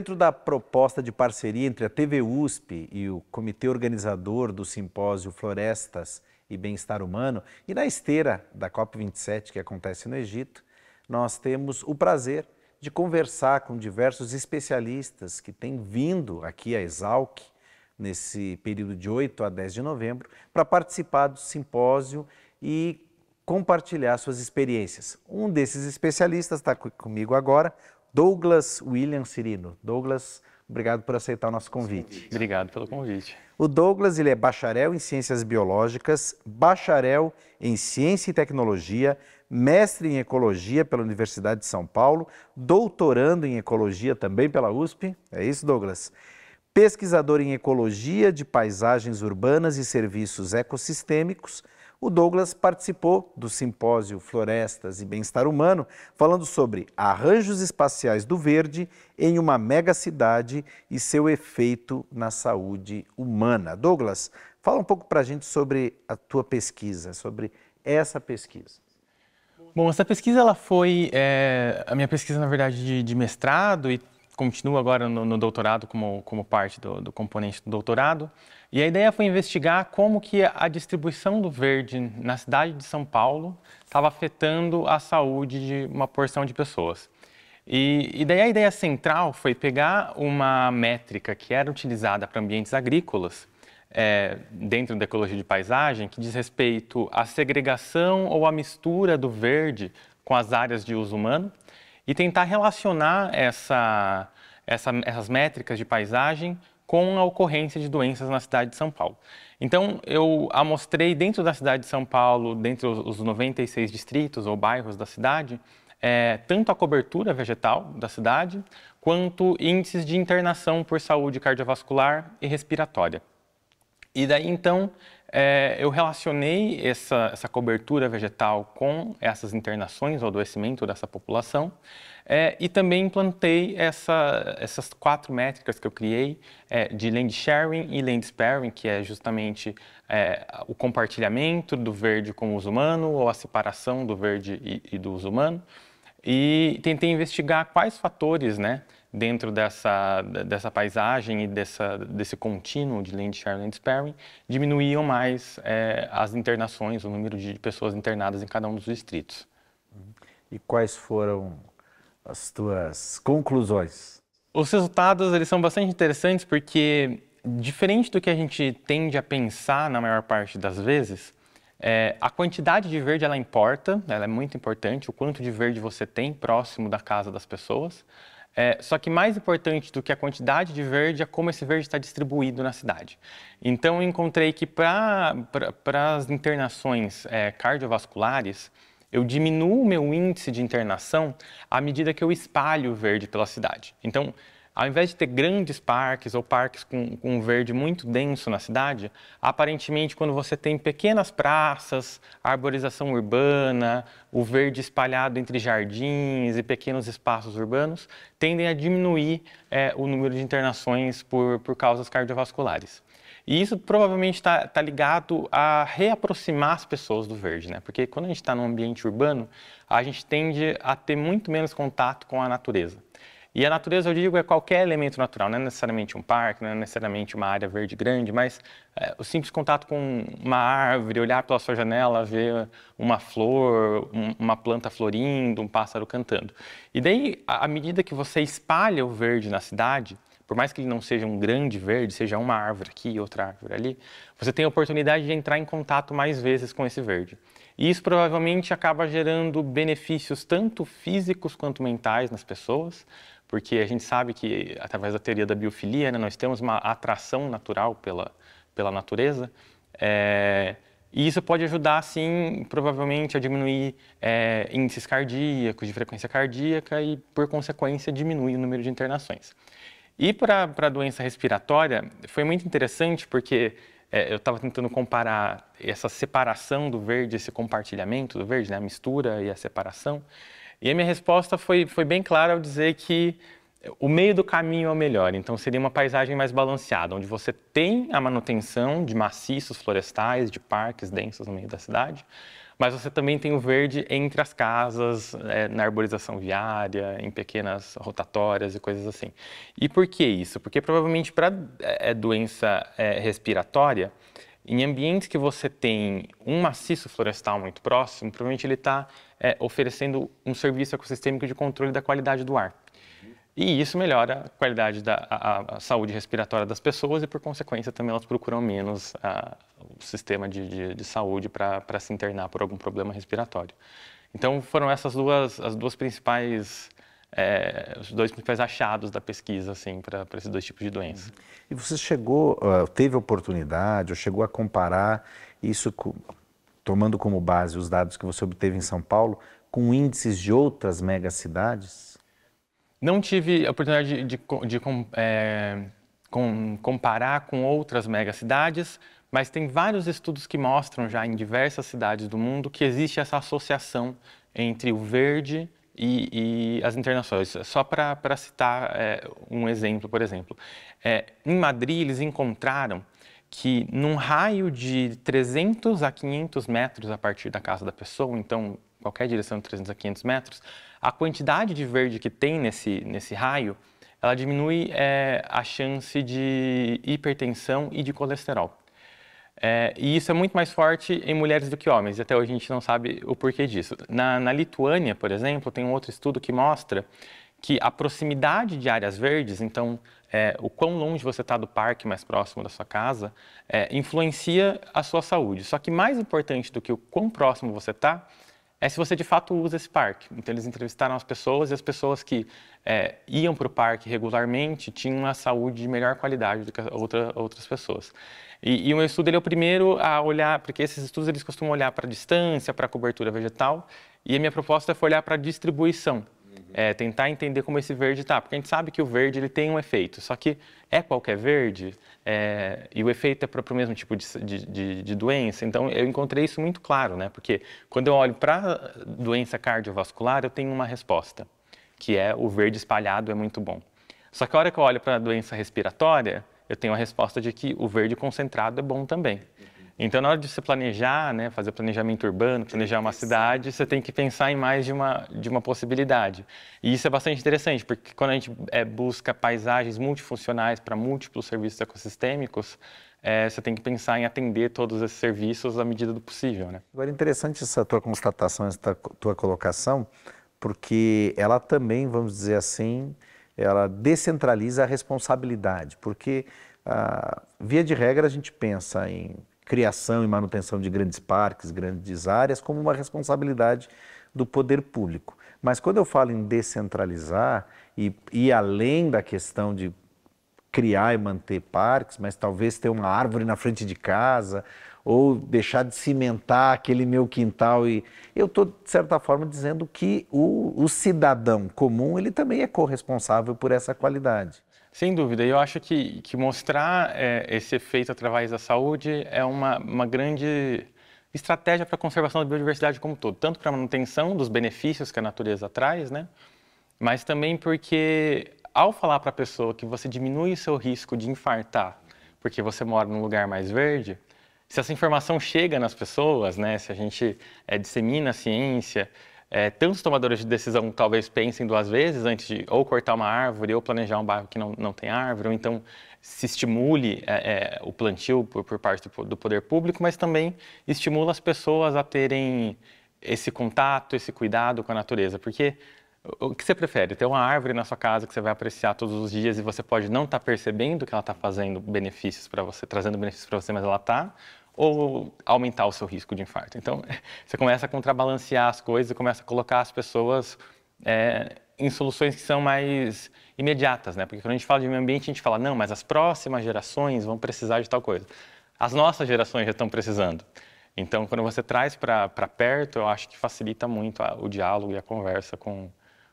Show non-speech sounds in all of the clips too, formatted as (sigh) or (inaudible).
Dentro da proposta de parceria entre a TV USP e o comitê organizador do simpósio Florestas e Bem-Estar Humano, e na esteira da COP27 que acontece no Egito, nós temos o prazer de conversar com diversos especialistas que têm vindo aqui à Exalc nesse período de 8 a 10 de novembro para participar do simpósio e compartilhar suas experiências. Um desses especialistas está comigo agora, Douglas William Cirino. Douglas, obrigado por aceitar o nosso convite. Obrigado pelo convite. O Douglas ele é bacharel em Ciências Biológicas, bacharel em Ciência e Tecnologia, mestre em Ecologia pela Universidade de São Paulo, doutorando em Ecologia também pela USP. É isso, Douglas? Pesquisador em ecologia de paisagens urbanas e serviços ecossistêmicos, o Douglas participou do simpósio Florestas e Bem-Estar Humano, falando sobre arranjos espaciais do verde em uma megacidade e seu efeito na saúde humana. Douglas, fala um pouco para a gente sobre a tua pesquisa, sobre essa pesquisa. Bom, essa pesquisa ela foi é, a minha pesquisa, na verdade, de, de mestrado e continuo agora no, no doutorado como, como parte do, do, componente do doutorado. E a ideia foi investigar como que a distribuição do verde na cidade de São Paulo estava afetando a saúde de uma porção de pessoas. E, e daí a ideia central foi pegar uma métrica que era utilizada para ambientes agrícolas é, dentro da ecologia de paisagem que diz respeito à segregação ou à mistura do verde com as áreas de uso humano e tentar relacionar essa, essa, essas métricas de paisagem com a ocorrência de doenças na cidade de São Paulo. Então, eu amostrei dentro da cidade de São Paulo, dentre os 96 distritos ou bairros da cidade, é, tanto a cobertura vegetal da cidade, quanto índices de internação por saúde cardiovascular e respiratória. E daí, então, é, eu relacionei essa, essa cobertura vegetal com essas internações, o adoecimento dessa população, é, e também implantei essa, essas quatro métricas que eu criei é, de land sharing e land sparing, que é justamente é, o compartilhamento do verde com o uso humano ou a separação do verde e, e do uso humano, e tentei investigar quais fatores, né? dentro dessa, dessa paisagem e dessa, desse contínuo de share e sparing diminuíam mais é, as internações, o número de pessoas internadas em cada um dos distritos. E quais foram as tuas conclusões? Os resultados eles são bastante interessantes porque, diferente do que a gente tende a pensar na maior parte das vezes, é, a quantidade de verde ela importa, ela é muito importante, o quanto de verde você tem próximo da casa das pessoas. É, só que mais importante do que a quantidade de verde é como esse verde está distribuído na cidade. Então, encontrei que para as internações é, cardiovasculares, eu diminuo o meu índice de internação à medida que eu espalho o verde pela cidade. Então, ao invés de ter grandes parques ou parques com, com um verde muito denso na cidade, aparentemente, quando você tem pequenas praças, arborização urbana, o verde espalhado entre jardins e pequenos espaços urbanos, tendem a diminuir é, o número de internações por, por causas cardiovasculares. E isso provavelmente está tá ligado a reaproximar as pessoas do verde, né? Porque quando a gente está num ambiente urbano, a gente tende a ter muito menos contato com a natureza. E a natureza, eu digo, é qualquer elemento natural, não é necessariamente um parque, não é necessariamente uma área verde grande, mas é, o simples contato com uma árvore, olhar pela sua janela, ver uma flor, um, uma planta florindo, um pássaro cantando. E daí, à medida que você espalha o verde na cidade, por mais que ele não seja um grande verde, seja uma árvore aqui, outra árvore ali, você tem a oportunidade de entrar em contato mais vezes com esse verde. E isso provavelmente acaba gerando benefícios tanto físicos quanto mentais nas pessoas, porque a gente sabe que, através da teoria da biofilia, né, nós temos uma atração natural pela, pela natureza, é, e isso pode ajudar, sim, provavelmente a diminuir é, índices cardíacos, de frequência cardíaca e, por consequência, diminuir o número de internações. E para a doença respiratória, foi muito interessante porque é, eu estava tentando comparar essa separação do verde, esse compartilhamento do verde, né, a mistura e a separação. E a minha resposta foi, foi bem clara ao dizer que o meio do caminho é o melhor, então seria uma paisagem mais balanceada, onde você tem a manutenção de maciços florestais, de parques densos no meio da cidade, mas você também tem o verde entre as casas, é, na arborização viária, em pequenas rotatórias e coisas assim. E por que isso? Porque provavelmente para é, é doença é, respiratória, em ambientes que você tem um maciço florestal muito próximo, provavelmente ele está é, oferecendo um serviço ecossistêmico de controle da qualidade do ar. E isso melhora a qualidade da a, a saúde respiratória das pessoas e, por consequência, também elas procuram menos a, o sistema de, de, de saúde para se internar por algum problema respiratório. Então, foram essas duas as duas principais é, os dois principais achados da pesquisa assim para esses dois tipos de doenças. Uhum. E você chegou, ah, teve oportunidade, ou chegou a comparar isso com tomando como base os dados que você obteve em São Paulo, com índices de outras megacidades? Não tive a oportunidade de, de, de é, com, comparar com outras megacidades, mas tem vários estudos que mostram já em diversas cidades do mundo que existe essa associação entre o verde e, e as internações. Só para citar é, um exemplo, por exemplo, é, em Madrid eles encontraram que num raio de 300 a 500 metros a partir da casa da pessoa, então qualquer direção de 300 a 500 metros, a quantidade de verde que tem nesse, nesse raio, ela diminui é, a chance de hipertensão e de colesterol. É, e isso é muito mais forte em mulheres do que homens, e até hoje a gente não sabe o porquê disso. Na, na Lituânia, por exemplo, tem um outro estudo que mostra que a proximidade de áreas verdes, então é, o quão longe você está do parque mais próximo da sua casa, é, influencia a sua saúde. Só que mais importante do que o quão próximo você está, é se você de fato usa esse parque. Então eles entrevistaram as pessoas e as pessoas que é, iam para o parque regularmente tinham uma saúde de melhor qualidade do que outra, outras pessoas. E, e o meu estudo ele é o primeiro a olhar, porque esses estudos eles costumam olhar para a distância, para a cobertura vegetal, e a minha proposta foi olhar para a distribuição. É, tentar entender como esse verde está, porque a gente sabe que o verde ele tem um efeito, só que é qualquer verde é, e o efeito é para o mesmo tipo de, de, de, doença. Então eu encontrei isso muito claro, né? Porque quando eu olho para doença cardiovascular, eu tenho uma resposta, que é o verde espalhado é muito bom. Só que a hora que eu olho para a doença respiratória, eu tenho a resposta de que o verde concentrado é bom também. Uhum. Então, na hora de você planejar, né, fazer planejamento urbano, planejar uma cidade, você tem que pensar em mais de uma, de uma possibilidade. E isso é bastante interessante, porque quando a gente é, busca paisagens multifuncionais para múltiplos serviços ecossistêmicos, é, você tem que pensar em atender todos esses serviços à medida do possível. Né? Agora, interessante essa tua constatação, essa tua colocação, porque ela também, vamos dizer assim, ela descentraliza a responsabilidade, porque, ah, via de regra, a gente pensa em criação e manutenção de grandes parques, grandes áreas, como uma responsabilidade do poder público. Mas quando eu falo em descentralizar e ir além da questão de criar e manter parques, mas talvez ter uma árvore na frente de casa ou deixar de cimentar aquele meu quintal e eu estou de certa forma dizendo que o, o cidadão comum ele também é corresponsável por essa qualidade. Sem dúvida, eu acho que, que mostrar é, esse efeito através da saúde é uma, uma grande estratégia para a conservação da biodiversidade como um todo, tanto para a manutenção dos benefícios que a natureza traz, né? mas também porque ao falar para a pessoa que você diminui o seu risco de infartar porque você mora num lugar mais verde, se essa informação chega nas pessoas, né? se a gente é, dissemina a ciência é, tantos tomadores de decisão talvez pensem duas vezes antes de ou cortar uma árvore ou planejar um bairro que não, não tem árvore, ou então se estimule é, é, o plantio por, por parte do, do, poder público, mas também estimula as pessoas a terem esse contato, esse cuidado com a natureza, porque o que você prefere? Ter uma árvore na sua casa que você vai apreciar todos os dias e você pode não estar tá percebendo que ela está fazendo benefícios para você, trazendo benefícios para você, mas ela está, ou aumentar o seu risco de infarto. Então, (laughs) você começa a contrabalancear as coisas, começa a colocar as pessoas é, em soluções que são mais imediatas, né? Porque quando a gente fala de meio ambiente, a gente fala, não, mas as próximas gerações vão precisar de tal coisa. As nossas gerações já estão precisando. Então, quando você traz para perto, eu acho que facilita muito a, o diálogo e a conversa com,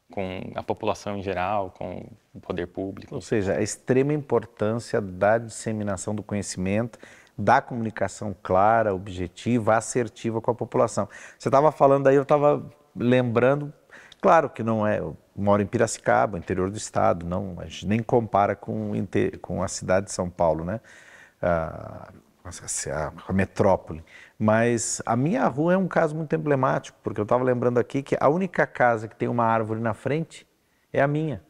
com a população em geral, com o poder público. Ou seja, a extrema importância da disseminação do conhecimento da comunicação clara, objetiva, assertiva com a população. Você estava falando aí, eu estava lembrando, claro que não é, eu moro em Piracicaba, interior do estado, não, a gente nem compara com, com a cidade de São Paulo, né? a, a metrópole. Mas a minha rua é um caso muito emblemático, porque eu estava lembrando aqui que a única casa que tem uma árvore na frente é a minha.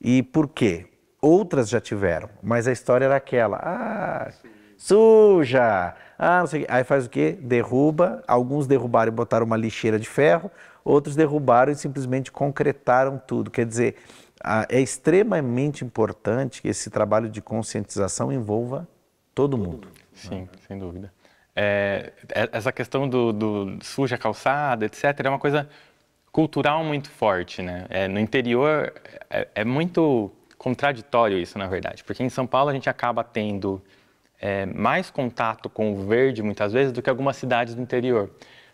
E por quê? Outras já tiveram, mas a história era aquela. Ah, Sim suja. Ah, não sei. Aí faz o quê? Derruba. Alguns derrubaram e botaram uma lixeira de ferro, outros derrubaram e simplesmente concretaram tudo. Quer dizer, é extremamente importante que esse trabalho de conscientização envolva todo mundo. Sim, né? sem dúvida. É, é, essa questão do, do suja calçada, etc., é uma coisa cultural muito forte, né? É, no interior é, é, muito contraditório isso, na verdade, porque em São Paulo a gente acaba tendo é, mais contato com o verde, muitas vezes, do que algumas cidades do interior.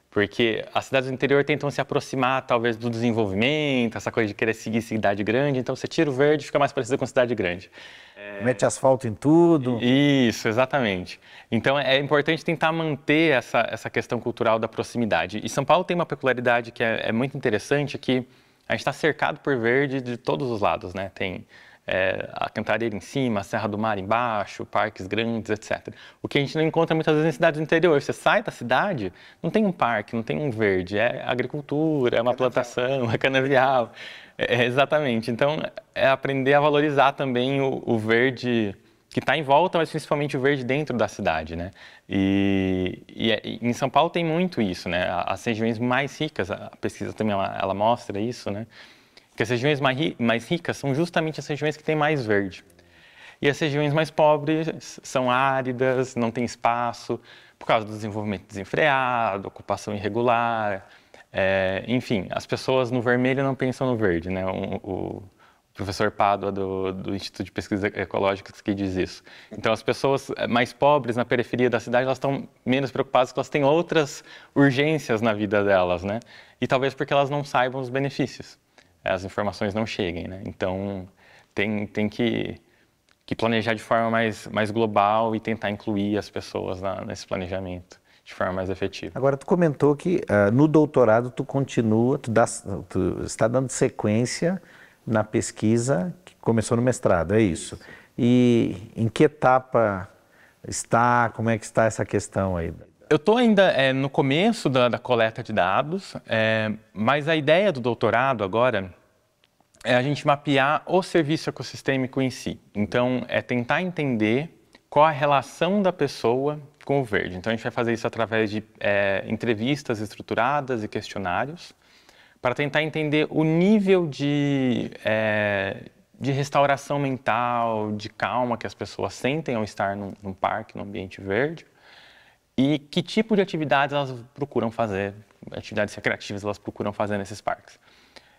Porque as cidades do interior tentam se aproximar, talvez, do desenvolvimento, essa coisa de querer seguir cidade grande. Então, você tira o verde fica mais parecido com cidade grande. É... Mete asfalto em tudo. Isso, exatamente. Então, é importante tentar manter essa, essa questão cultural da proximidade. E São Paulo tem uma peculiaridade que é, é muito interessante, é que a gente está cercado por verde de todos os lados, né? Tem é, a Cantareira em cima, a Serra do Mar embaixo, parques grandes, etc. O que a gente não encontra muitas vezes em cidades do interior. Você sai da cidade, não tem um parque, não tem um verde, é agricultura, é uma plantação, é canavial. É, é, exatamente. Então, é aprender a valorizar também o, o verde que está em volta, mas principalmente o verde dentro da cidade, né? E, e, é, em São Paulo tem muito isso, né? As regiões mais ricas, a pesquisa também ela, ela mostra isso, né? Porque as regiões mais ricas são justamente as regiões que têm mais verde. E as regiões mais pobres são áridas, não tem espaço, por causa do desenvolvimento desenfreado, ocupação irregular. É, enfim, as pessoas no vermelho não pensam no verde. Né? O, o professor Pádua, do, do, Instituto de Pesquisas Ecológicas, que diz isso. Então, as pessoas eh, mais pobres na periferia da cidade, elas estão menos preocupadas porque elas têm outras urgências na vida delas. Né? E talvez porque elas não saibam os benefícios as informações não cheguem, né? Então, tem, tem que, que planejar de forma mais, mais global e tentar incluir as pessoas na, nesse planejamento de forma mais efetiva. Agora, tu comentou que uh, no doutorado tu continua, tu, dá, tu, está dando sequência na pesquisa que começou no mestrado, é isso? E em que etapa está, como é que está essa questão aí? Eu estou ainda é, no começo da, da, coleta de dados, é, mas a ideia do doutorado agora é a gente mapear o serviço ecossistêmico em si. Então, é tentar entender qual a relação da pessoa com o verde. Então, a gente vai fazer isso através de é, entrevistas estruturadas e questionários para tentar entender o nível de, é, de restauração mental, de calma que as pessoas sentem ao estar num, num parque, num ambiente verde e que tipo de atividades elas procuram fazer, atividades recreativas elas procuram fazer nesses parques.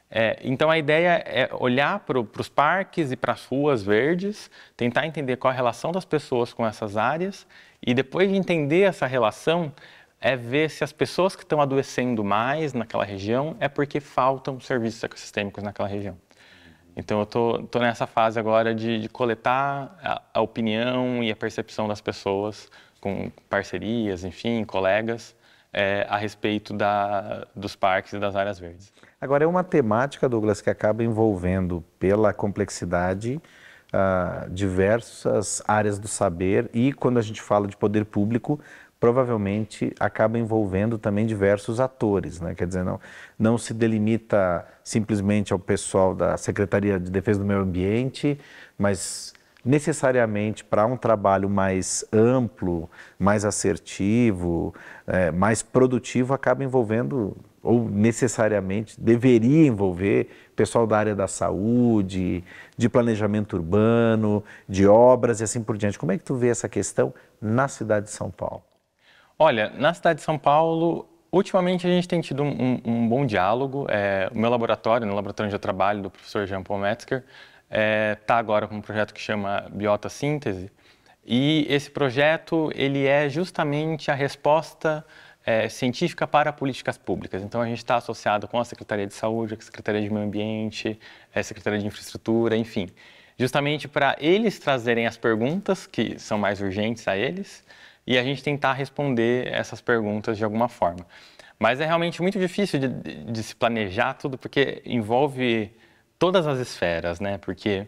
É, então a ideia é olhar para os parques e para as ruas verdes, tentar entender qual a relação das pessoas com essas áreas e depois de entender essa relação, é ver se as pessoas que estão adoecendo mais naquela região é porque faltam serviços ecossistêmicos naquela região. Então eu estou nessa fase agora de, de coletar a, a opinião e a percepção das pessoas com parcerias, enfim, colegas, é, a respeito da, dos parques e das áreas verdes. Agora, é uma temática, Douglas, que acaba envolvendo, pela complexidade, uh, diversas áreas do saber e, quando a gente fala de poder público, provavelmente acaba envolvendo também diversos atores, né? quer dizer, não, não se delimita simplesmente ao pessoal da Secretaria de Defesa do Meio Ambiente, mas necessariamente para um trabalho mais amplo, mais assertivo, é, mais produtivo, acaba envolvendo ou necessariamente deveria envolver pessoal da área da saúde, de planejamento urbano, de obras e assim por diante. Como é que tu vê essa questão na cidade de São Paulo? Olha, na cidade de São Paulo, ultimamente a gente tem tido um, um, um bom diálogo. É, o meu laboratório, no laboratório onde eu trabalho, do professor Jean Paul Metzger, está é, tá agora com um projeto que chama Biota Síntese. E esse projeto ele é justamente a resposta é, científica para políticas públicas. Então a gente está associado com a Secretaria de Saúde, a Secretaria de Meio Ambiente, a é, Secretaria de Infraestrutura, enfim, justamente para eles trazerem as perguntas que são mais urgentes a eles e a gente tentar responder essas perguntas de alguma forma. Mas é realmente muito difícil de, de, de se planejar tudo porque envolve todas as esferas, né? Porque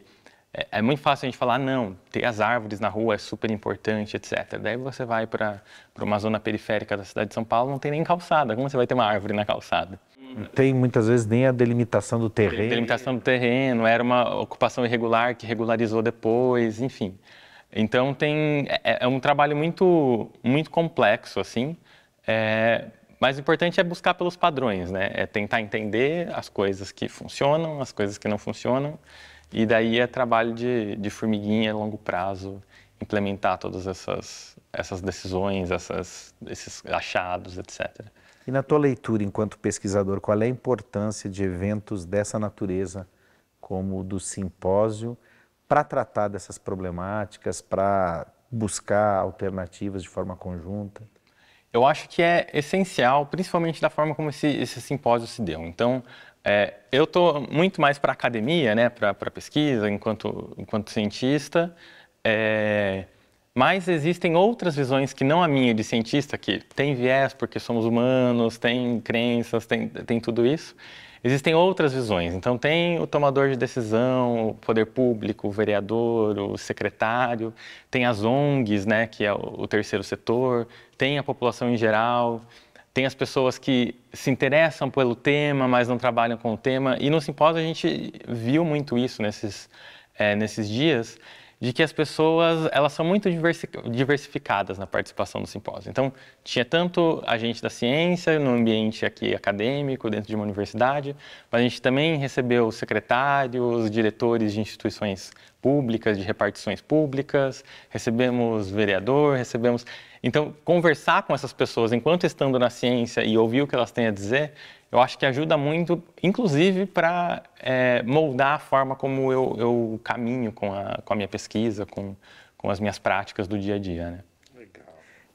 é, é, muito fácil a gente falar, ah, não, ter as árvores na rua é super importante, etc. Daí você vai para uma zona periférica da cidade de São Paulo, não tem nem calçada. Como você vai ter uma árvore na calçada? Não tem muitas vezes nem a delimitação do terreno. Delimitação do terreno, era uma ocupação irregular que regularizou depois, enfim. Então tem é, é um trabalho muito muito complexo assim, é, mas o importante é buscar pelos padrões, né? É tentar entender as coisas que funcionam, as coisas que não funcionam. E daí é trabalho de, de formiguinha a longo prazo, implementar todas essas, essas decisões, essas, esses achados, etc. E na tua leitura, enquanto pesquisador, qual é a importância de eventos dessa natureza, como o do simpósio, para tratar dessas problemáticas, para buscar alternativas de forma conjunta? Eu acho que é essencial, principalmente da forma como esse, esse simpósio se deu. Então, é, eu estou muito mais para academia, né, para pesquisa, enquanto, enquanto cientista, é, mas existem outras visões que não a minha de cientista, que tem viés porque somos humanos, tem crenças, tem, tem tudo isso. Existem outras visões. Então, tem o tomador de decisão, o poder público, o vereador, o secretário, tem as ONGs, né, que é o terceiro setor, tem a população em geral, tem as pessoas que se interessam pelo tema, mas não trabalham com o tema. E no simpósio a gente viu muito isso nesses, é, nesses dias de que as pessoas elas são muito diversificadas na participação do simpósio. Então, tinha tanto a gente da ciência, no ambiente aqui acadêmico, dentro de uma universidade, mas a gente também recebeu secretários, diretores de instituições públicas, de repartições públicas, recebemos vereador, recebemos. Então, conversar com essas pessoas enquanto estando na ciência e ouvir o que elas têm a dizer, eu acho que ajuda muito, inclusive para é, moldar a forma como eu, eu caminho com a, com a minha pesquisa, com, com as minhas práticas do dia a dia. Né?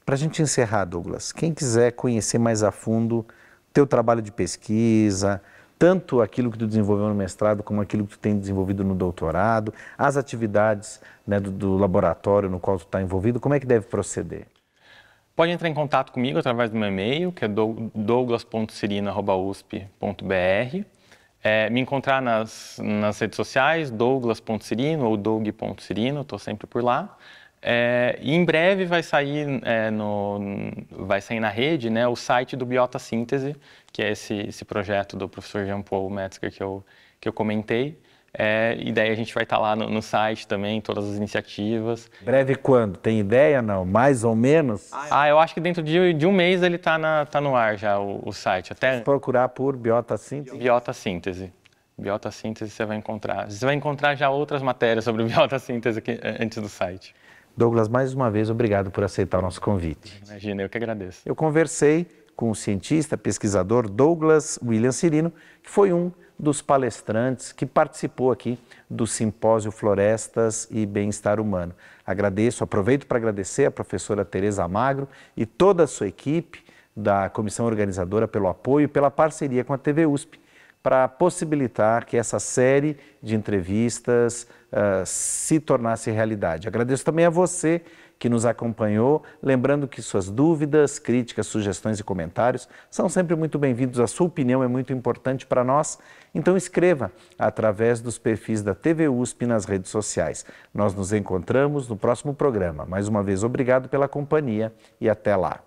Para a gente encerrar, Douglas, quem quiser conhecer mais a fundo teu trabalho de pesquisa, tanto aquilo que tu desenvolveu no mestrado como aquilo que tu tem desenvolvido no doutorado, as atividades né, do, do, laboratório no qual tu está envolvido, como é que deve proceder? Pode entrar em contato comigo através do meu e-mail, que é douglas.cirino@usp.br, É, me encontrar nas, nas redes sociais, douglas.cirino ou doug.cirino, estou sempre por lá. É, e em breve vai sair, é, no, vai sair na rede né, o site do Biota Síntese, que é esse, esse projeto do professor Jean Paul Metzger que eu, que eu comentei. É, e daí a gente vai estar tá lá no, no, site também, todas as iniciativas. Breve quando? Tem ideia não? Mais ou menos? Ah, eu acho que dentro de, de um mês ele está tá no ar já, o, o site. Até... Se procurar por Biota Síntese. Biota Síntese. Biota Síntese você vai encontrar. Você vai encontrar já outras matérias sobre Biota Síntese aqui, é, antes do site. Douglas, mais uma vez, obrigado por aceitar o nosso convite. Imagina, eu que agradeço. Eu conversei com o cientista, pesquisador Douglas William Cirino, que foi um dos palestrantes que participou aqui do simpósio Florestas e Bem-Estar Humano. Agradeço, aproveito para agradecer a professora Tereza Magro e toda a sua equipe da comissão organizadora pelo apoio e pela parceria com a TV USP para possibilitar que essa série de entrevistas uh, se tornasse realidade. Agradeço também a você que nos acompanhou, lembrando que suas dúvidas, críticas, sugestões e comentários são sempre muito bem-vindos. A sua opinião é muito importante para nós, então escreva através dos perfis da TV USP nas redes sociais. Nós nos encontramos no próximo programa. Mais uma vez, obrigado pela companhia e até lá.